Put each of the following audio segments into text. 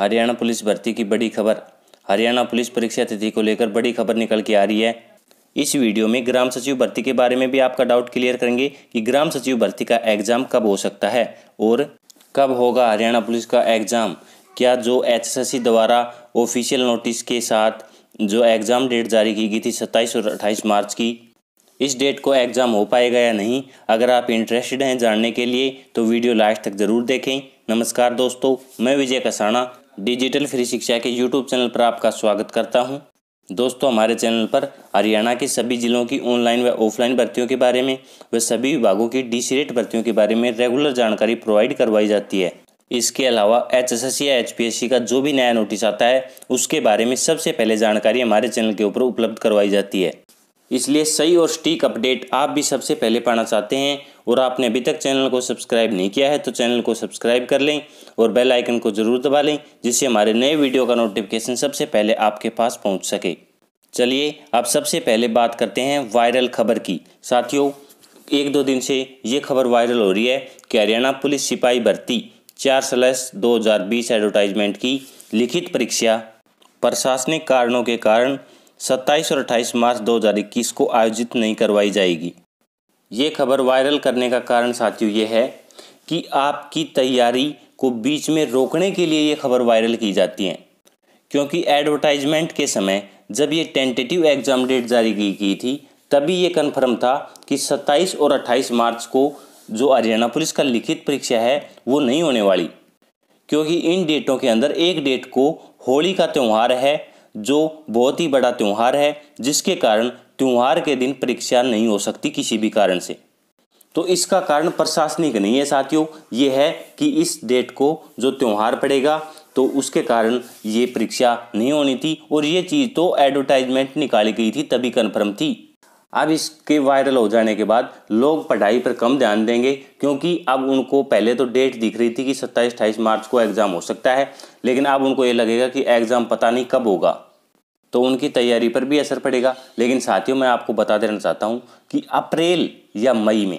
Haryana police भर्ती की बड़ी खबर हरियाणा पुलिस परीक्षा तिथि को लेकर बड़ी खबर निकल के आ रही है इस वीडियो में ग्राम सचिव भर्ती के बारे में भी आपका डाउट क्लियर करेंगे कि ग्राम सचिव भर्ती का एग्ज़ाम कब हो सकता है और कब होगा हरियाणा पुलिस का एग्ज़ाम क्या जो एच द्वारा ऑफिशियल नोटिस के साथ जो एग्ज़ाम डेट जारी की गई थी सत्ताईस और अट्ठाईस मार्च की इस डेट को एग्ज़ाम हो पाएगा या नहीं अगर आप इंटरेस्टेड हैं जानने के लिए तो वीडियो लास्ट तक ज़रूर देखें नमस्कार दोस्तों मैं विजय कसाना डिजिटल फ्री शिक्षा के यूट्यूब चैनल पर आपका स्वागत करता हूं। दोस्तों हमारे चैनल पर हरियाणा के सभी जिलों की ऑनलाइन व ऑफलाइन भर्तियों के बारे में व सभी विभागों की डी सीरेट भर्तियों के बारे में रेगुलर जानकारी प्रोवाइड करवाई जाती है इसके अलावा एच एस एस या एच पी एस सी का जो भी नया नोटिस आता है उसके बारे में सबसे पहले जानकारी हमारे चैनल के ऊपर उपलब्ध करवाई जाती है इसलिए सही और स्टीक अपडेट आप भी सबसे पहले पाना चाहते हैं और आपने अभी तक चैनल को सब्सक्राइब नहीं किया है तो चैनल को सब्सक्राइब कर लें और बेल आइकन को ज़रूर दबा लें जिससे हमारे नए वीडियो का नोटिफिकेशन सबसे पहले आपके पास पहुंच सके चलिए अब सबसे पहले बात करते हैं वायरल खबर की साथियों एक दो दिन से ये खबर वायरल हो रही है कि हरियाणा पुलिस सिपाही भर्ती चार सलस दो एडवर्टाइजमेंट की लिखित परीक्षा प्रशासनिक कारणों के कारण सत्ताईस और अट्ठाईस मार्च दो को आयोजित नहीं करवाई जाएगी ये खबर वायरल करने का कारण साथियों ये है कि आपकी तैयारी को बीच में रोकने के लिए ये खबर वायरल की जाती है क्योंकि एडवर्टाइजमेंट के समय जब ये टेंटेटिव एग्ज़ाम डेट जारी की गई थी तभी ये कन्फर्म था कि 27 और 28 मार्च को जो हरियाणा पुलिस का लिखित परीक्षा है वो नहीं होने वाली क्योंकि इन डेटों के अंदर एक डेट को होली का त्यौहार है जो बहुत ही बड़ा त्यौहार है जिसके कारण त्यौहार के दिन परीक्षा नहीं हो सकती किसी भी कारण से तो इसका कारण प्रशासनिक नहीं है साथियों ये है कि इस डेट को जो त्यौहार पड़ेगा तो उसके कारण ये परीक्षा नहीं होनी थी और ये चीज़ तो एडवर्टाइजमेंट निकाली गई थी तभी कन्फर्म थी अब इसके वायरल हो जाने के बाद लोग पढ़ाई पर कम ध्यान देंगे क्योंकि अब उनको पहले तो डेट दिख रही थी कि सत्ताईस अट्ठाईस मार्च को एग्ज़ाम हो सकता है लेकिन अब उनको ये लगेगा कि एग्ज़ाम पता नहीं कब होगा तो उनकी तैयारी पर भी असर पड़ेगा लेकिन साथियों मैं आपको बता देना चाहता हूँ कि अप्रैल या मई में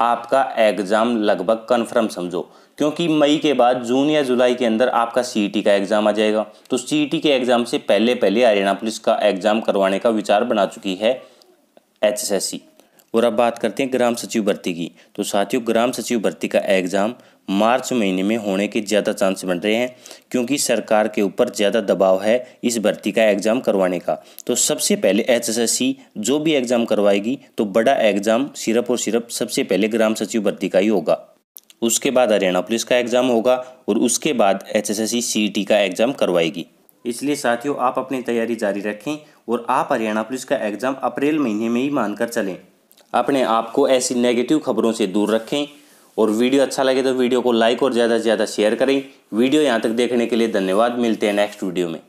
आपका एग्ज़ाम लगभग कन्फर्म समझो क्योंकि मई के बाद जून या जुलाई के अंदर आपका सी e का एग्ज़ाम आ जाएगा तो सी e के एग्ज़ाम से पहले पहले हरियाणा पुलिस का एग्ज़ाम करवाने का विचार बना चुकी है एच एस एस सी और अब बात करते हैं ग्राम सचिव भर्ती की तो साथियों ग्राम सचिव भर्ती का एग्ज़ाम मार्च महीने में होने के ज़्यादा चांस बन रहे हैं क्योंकि सरकार के ऊपर ज़्यादा दबाव है इस भर्ती का एग्ज़ाम करवाने का तो सबसे पहले एचएसएससी जो भी एग्ज़ाम करवाएगी तो बड़ा एग्ज़ाम सिर्फ और सिर्फ सबसे पहले ग्राम सचिव भर्ती का ही होगा उसके बाद हरियाणा पुलिस का एग्ज़ाम होगा और उसके बाद एच एस का एग्ज़ाम करवाएगी इसलिए साथियों आप अपनी तैयारी जारी रखें और आप हरियाणा पुलिस का एग्ज़ाम अप्रैल महीने में ही मानकर चलें अपने आप को ऐसी नेगेटिव खबरों से दूर रखें और वीडियो अच्छा लगे तो वीडियो को लाइक और ज़्यादा से ज़्यादा शेयर करें वीडियो यहाँ तक देखने के लिए धन्यवाद मिलते हैं नेक्स्ट वीडियो में